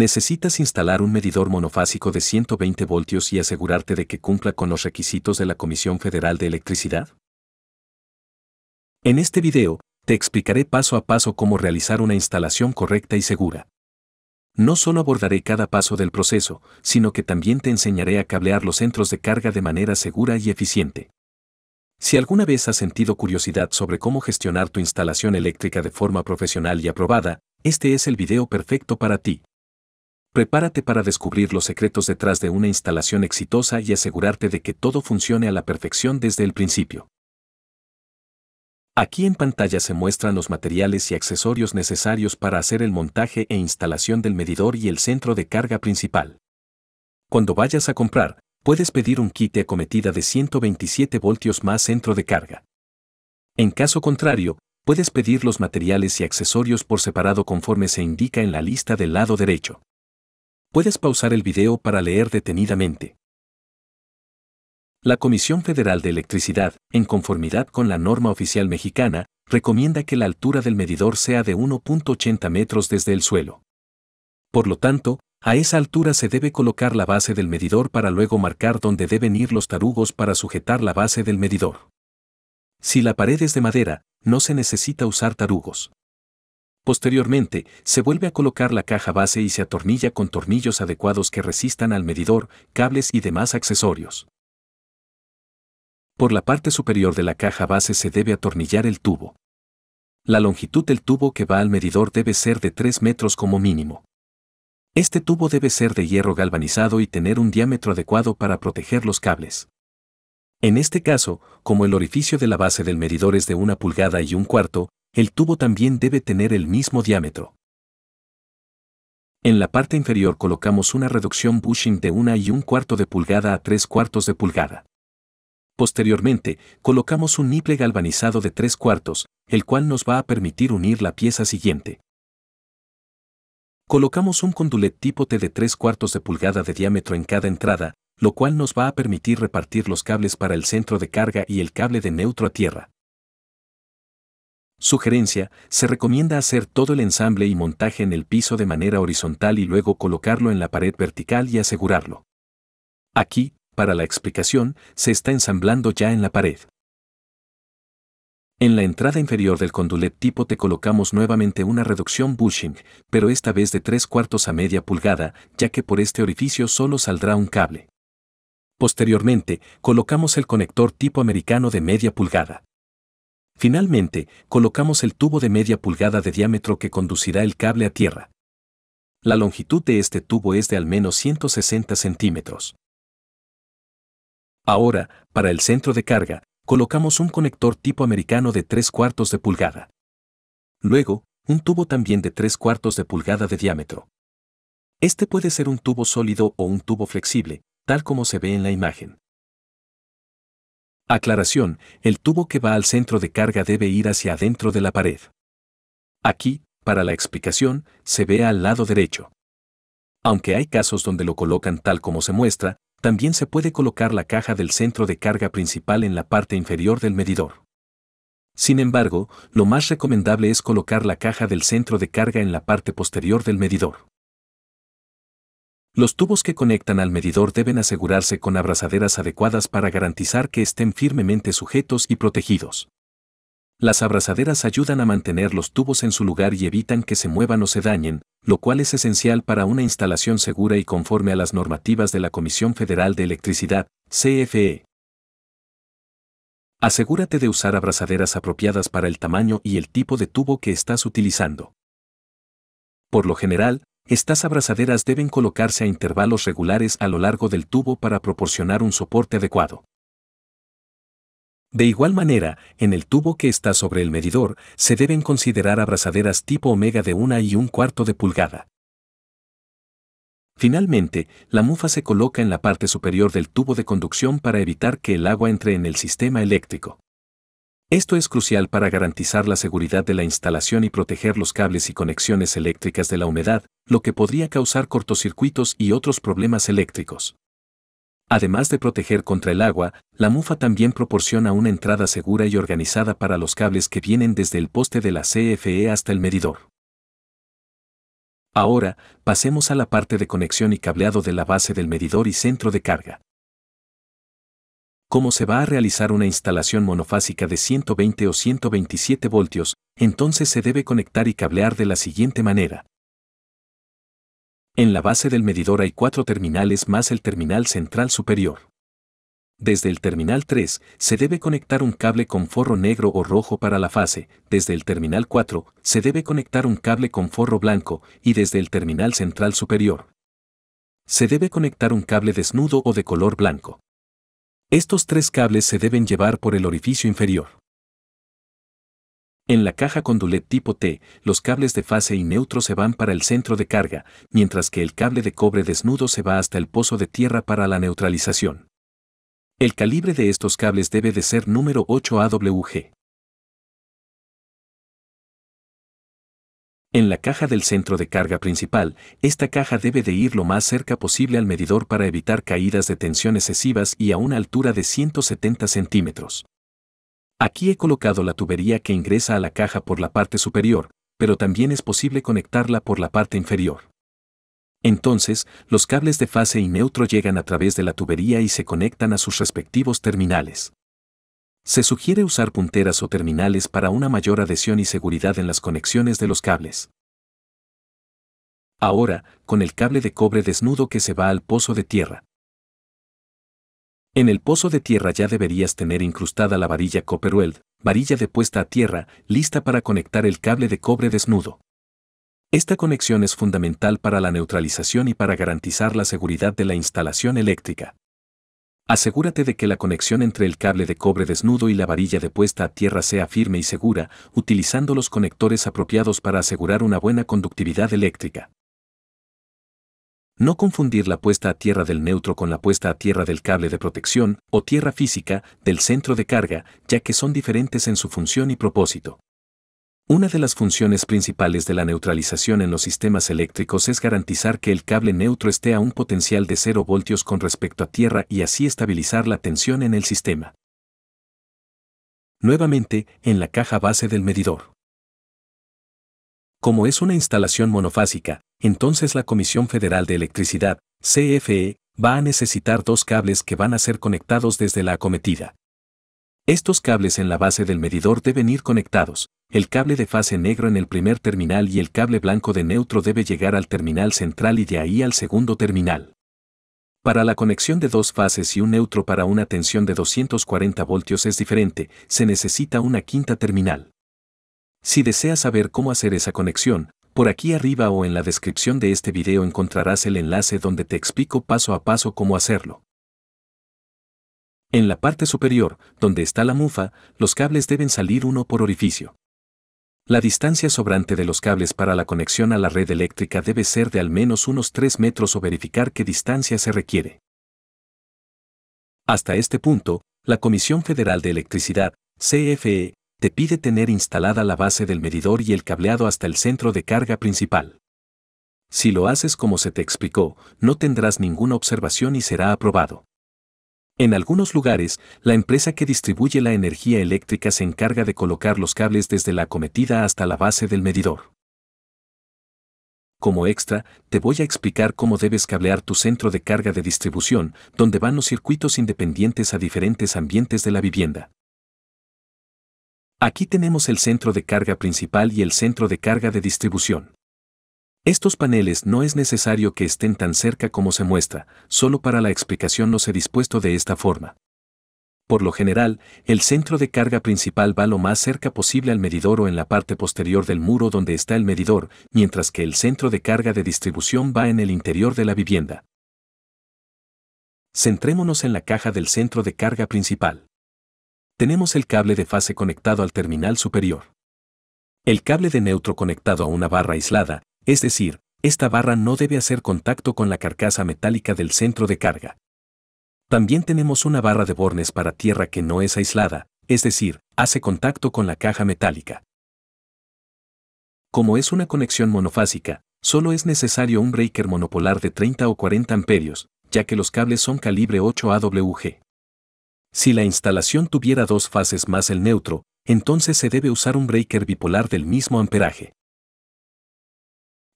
Necesitas instalar un medidor monofásico de 120 voltios y asegurarte de que cumpla con los requisitos de la Comisión Federal de Electricidad. En este video, te explicaré paso a paso cómo realizar una instalación correcta y segura. No solo abordaré cada paso del proceso, sino que también te enseñaré a cablear los centros de carga de manera segura y eficiente. Si alguna vez has sentido curiosidad sobre cómo gestionar tu instalación eléctrica de forma profesional y aprobada, este es el video perfecto para ti. Prepárate para descubrir los secretos detrás de una instalación exitosa y asegurarte de que todo funcione a la perfección desde el principio. Aquí en pantalla se muestran los materiales y accesorios necesarios para hacer el montaje e instalación del medidor y el centro de carga principal. Cuando vayas a comprar, puedes pedir un kit acometida de 127 voltios más centro de carga. En caso contrario, puedes pedir los materiales y accesorios por separado conforme se indica en la lista del lado derecho. Puedes pausar el video para leer detenidamente. La Comisión Federal de Electricidad, en conformidad con la norma oficial mexicana, recomienda que la altura del medidor sea de 1.80 metros desde el suelo. Por lo tanto, a esa altura se debe colocar la base del medidor para luego marcar dónde deben ir los tarugos para sujetar la base del medidor. Si la pared es de madera, no se necesita usar tarugos. Posteriormente, se vuelve a colocar la caja base y se atornilla con tornillos adecuados que resistan al medidor, cables y demás accesorios. Por la parte superior de la caja base se debe atornillar el tubo. La longitud del tubo que va al medidor debe ser de 3 metros como mínimo. Este tubo debe ser de hierro galvanizado y tener un diámetro adecuado para proteger los cables. En este caso, como el orificio de la base del medidor es de una pulgada y un cuarto, el tubo también debe tener el mismo diámetro. En la parte inferior colocamos una reducción bushing de 1 y un cuarto de pulgada a 3 cuartos de pulgada. Posteriormente, colocamos un niple galvanizado de 3 cuartos, el cual nos va a permitir unir la pieza siguiente. Colocamos un condulet tipo T de 3 cuartos de pulgada de diámetro en cada entrada, lo cual nos va a permitir repartir los cables para el centro de carga y el cable de neutro a tierra. Sugerencia, se recomienda hacer todo el ensamble y montaje en el piso de manera horizontal y luego colocarlo en la pared vertical y asegurarlo. Aquí, para la explicación, se está ensamblando ya en la pared. En la entrada inferior del condulet tipo te colocamos nuevamente una reducción bushing, pero esta vez de 3 cuartos a media pulgada, ya que por este orificio solo saldrá un cable. Posteriormente, colocamos el conector tipo americano de media pulgada. Finalmente, colocamos el tubo de media pulgada de diámetro que conducirá el cable a tierra. La longitud de este tubo es de al menos 160 centímetros. Ahora, para el centro de carga, colocamos un conector tipo americano de 3 cuartos de pulgada. Luego, un tubo también de 3 cuartos de pulgada de diámetro. Este puede ser un tubo sólido o un tubo flexible, tal como se ve en la imagen. Aclaración, el tubo que va al centro de carga debe ir hacia adentro de la pared. Aquí, para la explicación, se ve al lado derecho. Aunque hay casos donde lo colocan tal como se muestra, también se puede colocar la caja del centro de carga principal en la parte inferior del medidor. Sin embargo, lo más recomendable es colocar la caja del centro de carga en la parte posterior del medidor. Los tubos que conectan al medidor deben asegurarse con abrazaderas adecuadas para garantizar que estén firmemente sujetos y protegidos. Las abrazaderas ayudan a mantener los tubos en su lugar y evitan que se muevan o se dañen, lo cual es esencial para una instalación segura y conforme a las normativas de la Comisión Federal de Electricidad, CFE. Asegúrate de usar abrazaderas apropiadas para el tamaño y el tipo de tubo que estás utilizando. Por lo general, estas abrazaderas deben colocarse a intervalos regulares a lo largo del tubo para proporcionar un soporte adecuado. De igual manera, en el tubo que está sobre el medidor, se deben considerar abrazaderas tipo omega de 1 y un cuarto de pulgada. Finalmente, la mufa se coloca en la parte superior del tubo de conducción para evitar que el agua entre en el sistema eléctrico. Esto es crucial para garantizar la seguridad de la instalación y proteger los cables y conexiones eléctricas de la humedad, lo que podría causar cortocircuitos y otros problemas eléctricos. Además de proteger contra el agua, la mufa también proporciona una entrada segura y organizada para los cables que vienen desde el poste de la CFE hasta el medidor. Ahora, pasemos a la parte de conexión y cableado de la base del medidor y centro de carga como se va a realizar una instalación monofásica de 120 o 127 voltios, entonces se debe conectar y cablear de la siguiente manera. En la base del medidor hay cuatro terminales más el terminal central superior. Desde el terminal 3 se debe conectar un cable con forro negro o rojo para la fase, desde el terminal 4 se debe conectar un cable con forro blanco y desde el terminal central superior se debe conectar un cable desnudo o de color blanco. Estos tres cables se deben llevar por el orificio inferior. En la caja con tipo T, los cables de fase y neutro se van para el centro de carga, mientras que el cable de cobre desnudo se va hasta el pozo de tierra para la neutralización. El calibre de estos cables debe de ser número 8 AWG. En la caja del centro de carga principal, esta caja debe de ir lo más cerca posible al medidor para evitar caídas de tensión excesivas y a una altura de 170 centímetros. Aquí he colocado la tubería que ingresa a la caja por la parte superior, pero también es posible conectarla por la parte inferior. Entonces, los cables de fase y neutro llegan a través de la tubería y se conectan a sus respectivos terminales. Se sugiere usar punteras o terminales para una mayor adhesión y seguridad en las conexiones de los cables. Ahora, con el cable de cobre desnudo que se va al pozo de tierra. En el pozo de tierra ya deberías tener incrustada la varilla Copperweld, varilla de puesta a tierra, lista para conectar el cable de cobre desnudo. Esta conexión es fundamental para la neutralización y para garantizar la seguridad de la instalación eléctrica. Asegúrate de que la conexión entre el cable de cobre desnudo y la varilla de puesta a tierra sea firme y segura, utilizando los conectores apropiados para asegurar una buena conductividad eléctrica. No confundir la puesta a tierra del neutro con la puesta a tierra del cable de protección o tierra física del centro de carga, ya que son diferentes en su función y propósito. Una de las funciones principales de la neutralización en los sistemas eléctricos es garantizar que el cable neutro esté a un potencial de 0 voltios con respecto a tierra y así estabilizar la tensión en el sistema. Nuevamente, en la caja base del medidor. Como es una instalación monofásica, entonces la Comisión Federal de Electricidad, CFE, va a necesitar dos cables que van a ser conectados desde la acometida. Estos cables en la base del medidor deben ir conectados. El cable de fase negro en el primer terminal y el cable blanco de neutro debe llegar al terminal central y de ahí al segundo terminal. Para la conexión de dos fases y un neutro para una tensión de 240 voltios es diferente, se necesita una quinta terminal. Si deseas saber cómo hacer esa conexión, por aquí arriba o en la descripción de este video encontrarás el enlace donde te explico paso a paso cómo hacerlo. En la parte superior, donde está la mufa, los cables deben salir uno por orificio. La distancia sobrante de los cables para la conexión a la red eléctrica debe ser de al menos unos 3 metros o verificar qué distancia se requiere. Hasta este punto, la Comisión Federal de Electricidad, CFE, te pide tener instalada la base del medidor y el cableado hasta el centro de carga principal. Si lo haces como se te explicó, no tendrás ninguna observación y será aprobado. En algunos lugares, la empresa que distribuye la energía eléctrica se encarga de colocar los cables desde la acometida hasta la base del medidor. Como extra, te voy a explicar cómo debes cablear tu centro de carga de distribución, donde van los circuitos independientes a diferentes ambientes de la vivienda. Aquí tenemos el centro de carga principal y el centro de carga de distribución. Estos paneles no es necesario que estén tan cerca como se muestra, solo para la explicación los he dispuesto de esta forma. Por lo general, el centro de carga principal va lo más cerca posible al medidor o en la parte posterior del muro donde está el medidor, mientras que el centro de carga de distribución va en el interior de la vivienda. Centrémonos en la caja del centro de carga principal. Tenemos el cable de fase conectado al terminal superior. El cable de neutro conectado a una barra aislada es decir, esta barra no debe hacer contacto con la carcasa metálica del centro de carga. También tenemos una barra de bornes para tierra que no es aislada, es decir, hace contacto con la caja metálica. Como es una conexión monofásica, solo es necesario un breaker monopolar de 30 o 40 amperios, ya que los cables son calibre 8 AWG. Si la instalación tuviera dos fases más el neutro, entonces se debe usar un breaker bipolar del mismo amperaje.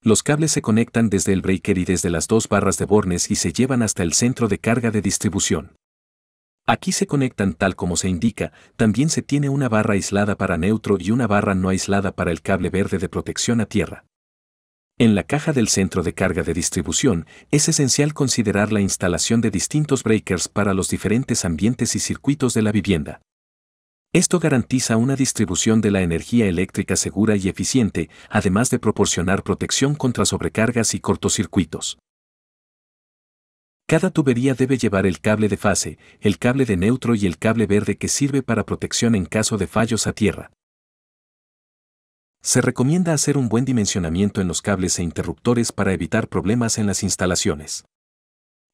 Los cables se conectan desde el breaker y desde las dos barras de bornes y se llevan hasta el centro de carga de distribución. Aquí se conectan tal como se indica, también se tiene una barra aislada para neutro y una barra no aislada para el cable verde de protección a tierra. En la caja del centro de carga de distribución es esencial considerar la instalación de distintos breakers para los diferentes ambientes y circuitos de la vivienda. Esto garantiza una distribución de la energía eléctrica segura y eficiente, además de proporcionar protección contra sobrecargas y cortocircuitos. Cada tubería debe llevar el cable de fase, el cable de neutro y el cable verde que sirve para protección en caso de fallos a tierra. Se recomienda hacer un buen dimensionamiento en los cables e interruptores para evitar problemas en las instalaciones.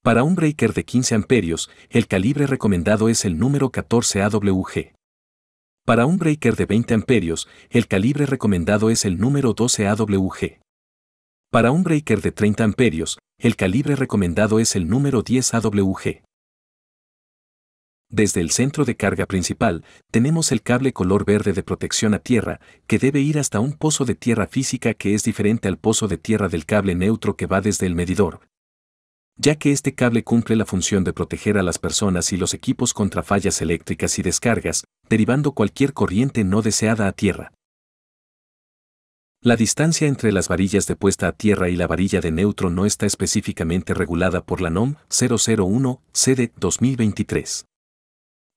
Para un breaker de 15 amperios, el calibre recomendado es el número 14 AWG. Para un breaker de 20 amperios, el calibre recomendado es el número 12 AWG. Para un breaker de 30 amperios, el calibre recomendado es el número 10 AWG. Desde el centro de carga principal, tenemos el cable color verde de protección a tierra, que debe ir hasta un pozo de tierra física que es diferente al pozo de tierra del cable neutro que va desde el medidor, ya que este cable cumple la función de proteger a las personas y los equipos contra fallas eléctricas y descargas, derivando cualquier corriente no deseada a tierra. La distancia entre las varillas de puesta a tierra y la varilla de neutro no está específicamente regulada por la NOM 001 CD 2023.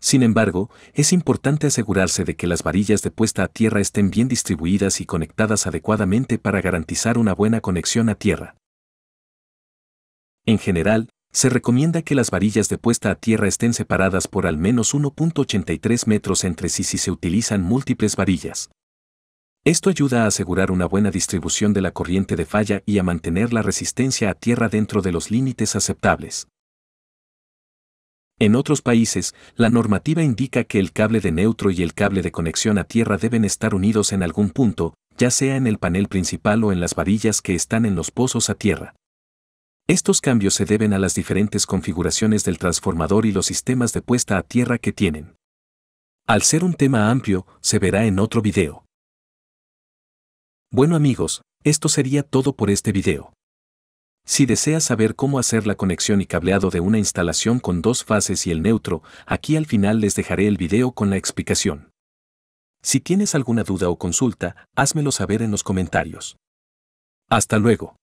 Sin embargo, es importante asegurarse de que las varillas de puesta a tierra estén bien distribuidas y conectadas adecuadamente para garantizar una buena conexión a tierra. En general, se recomienda que las varillas de puesta a tierra estén separadas por al menos 1.83 metros entre sí si se utilizan múltiples varillas. Esto ayuda a asegurar una buena distribución de la corriente de falla y a mantener la resistencia a tierra dentro de los límites aceptables. En otros países, la normativa indica que el cable de neutro y el cable de conexión a tierra deben estar unidos en algún punto, ya sea en el panel principal o en las varillas que están en los pozos a tierra. Estos cambios se deben a las diferentes configuraciones del transformador y los sistemas de puesta a tierra que tienen. Al ser un tema amplio, se verá en otro video. Bueno amigos, esto sería todo por este video. Si deseas saber cómo hacer la conexión y cableado de una instalación con dos fases y el neutro, aquí al final les dejaré el video con la explicación. Si tienes alguna duda o consulta, házmelo saber en los comentarios. Hasta luego.